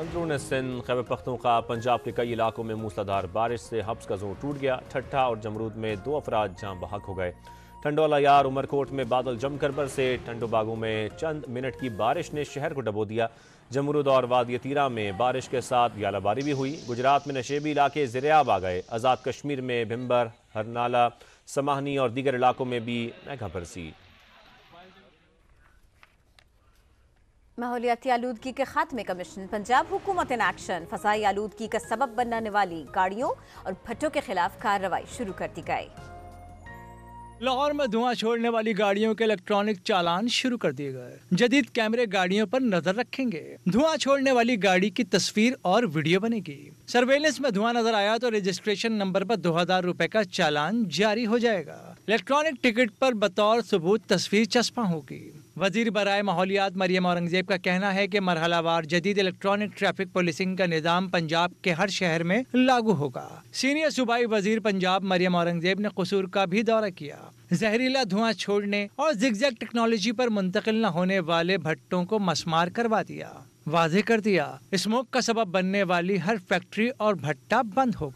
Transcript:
अंदरून सिंध खैबर का पंजाब के कई इलाकों में मूसलाधार बारिश से हब्स का जोर टूट गया ठट्ठा और जमरूद में दो अफराद जहाँ बहक हो गए ठंडोला यार उमरकोट में बादल जमकर बर से ठंडो बागों में चंद मिनट की बारिश ने शहर को डबो दिया जमरूद और वादी तीरा में बारिश के साथ यालाबारी भी हुई गुजरात में नशेबी इलाके जरियाब आ गए आज़ाद कश्मीर में भिम्बर हरनाला समाहनी और दीगर इलाकों में भी मेघा बरसी माहौलियाती आलूदगी के खात्मे कमीशन पंजाब हुकूमत इन एक्शन फसाई आलूदगी का सबब बनाने वाली गाड़ियों और भट्टों के खिलाफ कार्रवाई शुरू कर दी गई लाहौर में धुआं छोड़ने वाली गाड़ियों के इलेक्ट्रॉनिक चालान शुरू कर दिए गए जदीद कैमरे गाड़ियों पर नजर रखेंगे धुआं छोड़ने वाली गाड़ी की तस्वीर और वीडियो बनेगी सर्वेलेंस में धुआं नजर आया तो रजिस्ट्रेशन नंबर पर दो हजार रूपए का चालान जारी हो जाएगा इलेक्ट्रॉनिक टिकट पर बतौर सबूत तस्वीर चस्पा होगी वजीर बरए माहौलियात मरियम औरंगजेब का कहना है कि मरहलावार जदीद इलेक्ट्रॉनिक ट्रैफिक पुलिसिंग का निज़ाम पंजाब के हर शहर में लागू होगा सीनियर सूबाई वजीर पंजाब मरियम औरंगजेब ने कसूर का भी दौरा किया जहरीला धुआं छोड़ने और जिगजैग टेक्नोलॉजी पर मुंतकिल न होने वाले भट्टों को मसमार करवा दिया वाजे कर दिया स्मोक का सबब बनने वाली हर फैक्ट्री और भट्टा बंद होगा